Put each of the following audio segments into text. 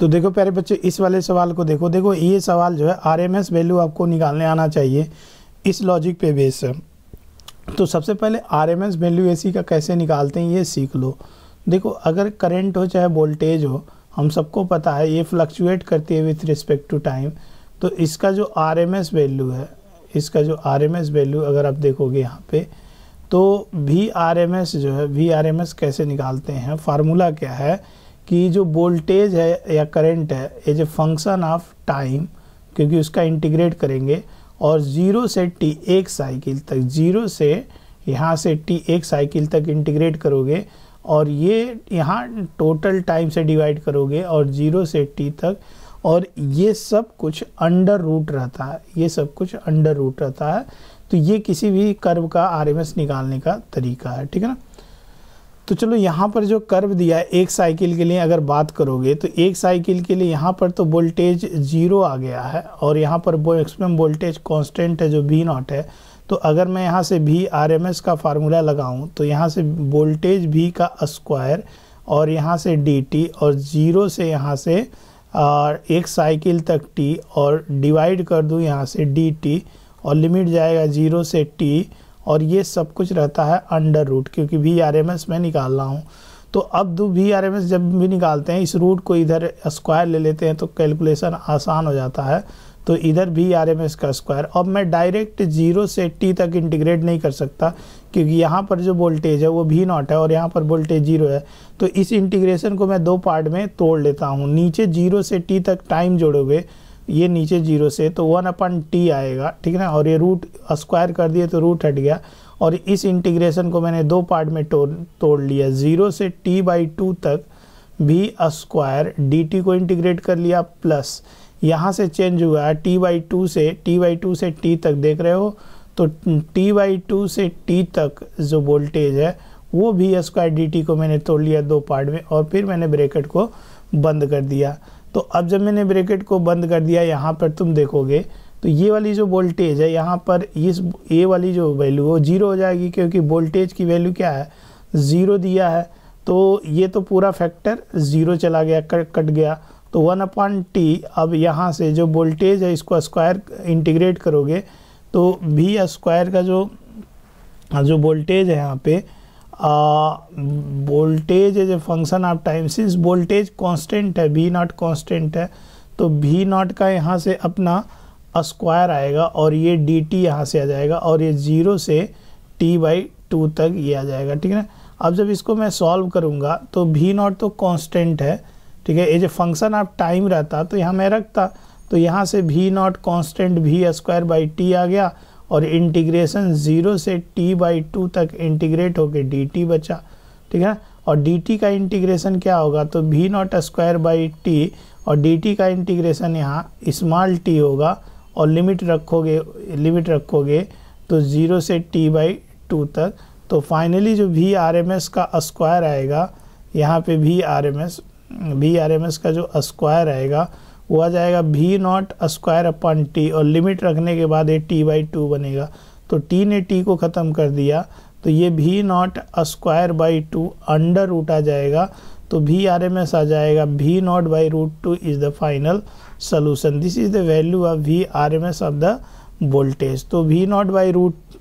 तो देखो प्यारे बच्चे इस वाले सवाल को देखो देखो ये सवाल जो है आरएमएस वैल्यू आपको निकालने आना चाहिए इस लॉजिक पे बेस है तो सबसे पहले आरएमएस वैल्यू एसी का कैसे निकालते हैं ये सीख लो देखो अगर करंट हो चाहे वोल्टेज हो हम सबको पता है ये फ्लक्चुएट करती है विथ रिस्पेक्ट टू टाइम तो इसका जो आर एम एस वैल्यू है इसका जो आर एम एस वैल्यू अगर आप देखोगे यहाँ पे तो वी आर एम एस जो है वी आर एम एस कैसे निकालते हैं फार्मूला क्या है कि जो वोल्टेज है या करंट है as a function of time क्योंकि उसका इंटीग्रेट करेंगे और ज़ीरो से टी एक साइकिल तक ज़ीरो से यहाँ से टी एक साइकिल तक इंटीग्रेट करोगे और ये यहाँ टोटल टाइम से डिवाइड करोगे और ज़ीरो से टी तक और ये सब कुछ अंडर रूट रहता है ये सब कुछ अंडर रूट रहता है तो ये किसी भी कर्व का आर निकालने का तरीका है ठीक है ना तो चलो यहाँ पर जो कर्व दिया है एक साइकिल के लिए अगर बात करोगे तो एक साइकिल के लिए यहाँ पर तो वोल्टेज जीरो आ गया है और यहाँ पर मैक्सिमम वोल्टेज कांस्टेंट है जो वी नॉट है तो अगर मैं यहाँ से भी आर एम एस का फार्मूला लगाऊँ तो यहाँ से वोल्टेज भी का स्क्वायर और यहाँ से डी टी और ज़ीरो से यहाँ से और एक साइकिल तक टी और डिवाइड कर दूँ यहाँ से डी टी और लिमिट जाएगा ज़ीरो से टी और ये सब कुछ रहता है अंडर रूट क्योंकि वी आर एम एस में निकाल रहा हूँ तो अब दो वी आर एम एस जब भी निकालते हैं इस रूट को इधर स्क्वायर ले लेते हैं तो कैलकुलेशन आसान हो जाता है तो इधर वी आर एम एस का स्क्वायर अब मैं डायरेक्ट जीरो से टी तक इंटीग्रेट नहीं कर सकता क्योंकि यहाँ पर जो वोल्टेज है वो भी नॉट है और यहाँ पर वोल्टेज जीरो है तो इस इंटीग्रेशन को मैं दो पार्ट में तोड़ लेता हूँ नीचे जीरो से टी तक टाइम जोड़ोगे ये नीचे जीरो से तो वन अपन टी आएगा ठीक है ना और ये रूट स्क्वायर कर दिए तो रूट हट गया और इस इंटीग्रेशन को मैंने दो पार्ट में तोड़ तोड़ लिया ज़ीरो से टी बाई टू तक भी स्क्वायर डी टी को इंटीग्रेट कर लिया प्लस यहाँ से चेंज हुआ टी बाई टू से टी बाई टू से टी तक देख रहे हो तो टी बाई टू से टी तक जो वोल्टेज है वो भी स्क्वायर डी को मैंने तोड़ लिया दो पार्ट में और फिर मैंने ब्रेकेट को बंद कर दिया तो अब जब मैंने ब्रेकेट को बंद कर दिया यहाँ पर तुम देखोगे तो ये वाली जो वोल्टेज है यहाँ पर इस ए वाली जो वैल्यू वो जीरो हो जाएगी क्योंकि वोल्टेज की वैल्यू क्या है ज़ीरो दिया है तो ये तो पूरा फैक्टर ज़ीरो चला गया कट कट गया तो वन अपॉन टी अब यहाँ से जो वोल्टेज है इसको स्क्वायर इंटीग्रेट करोगे तो भी स्क्वायर का जो जो वोल्टेज है यहाँ पर voltage as a function of time since voltage constant है वी नॉट कांस्टेंट है तो वी नॉट का यहाँ से अपना स्क्वायर आएगा और ये डी टी यहाँ से आ जाएगा और ये जीरो से टी बाई टू तक ये आ जाएगा ठीक है अब जब इसको मैं सॉल्व करूँगा तो वी नॉट तो कॉन्स्टेंट है ठीक है as a function of time रहता तो यहाँ मैं रखता तो यहाँ से V nought constant V square by T आ गया और इंटीग्रेशन ज़ीरो से टी बाई टू तक इंटीग्रेट होके डी टी बचा ठीक है और डी टी का इंटीग्रेशन क्या होगा तो V nought square by T और डी टी का इंटीग्रेशन यहाँ स्मॉल टी होगा और लिमिट रखोगे लिमिट रखोगे तो ज़ीरो से टी बाई टू तक तो फाइनली जो भी आर एम एस का स्क्वायर आएगा यहाँ पे V R M S V R M S का जो स्क्वायर आएगा वो आ जाएगा भी नॉट स्क्वायर अपन टी और लिमिट रखने के बाद ये टी बाई टू बनेगा तो टी ने टी को ख़त्म कर दिया तो ये V nought square by two under root आ जाएगा तो भी आर एम एस आ जाएगा V nought by root two is the final solution this is the value of V R M S of the voltage तो V nought by root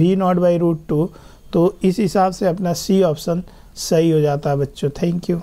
V nought by root two तो इस हिसाब से अपना C option सही हो जाता है बच्चों थैंक यू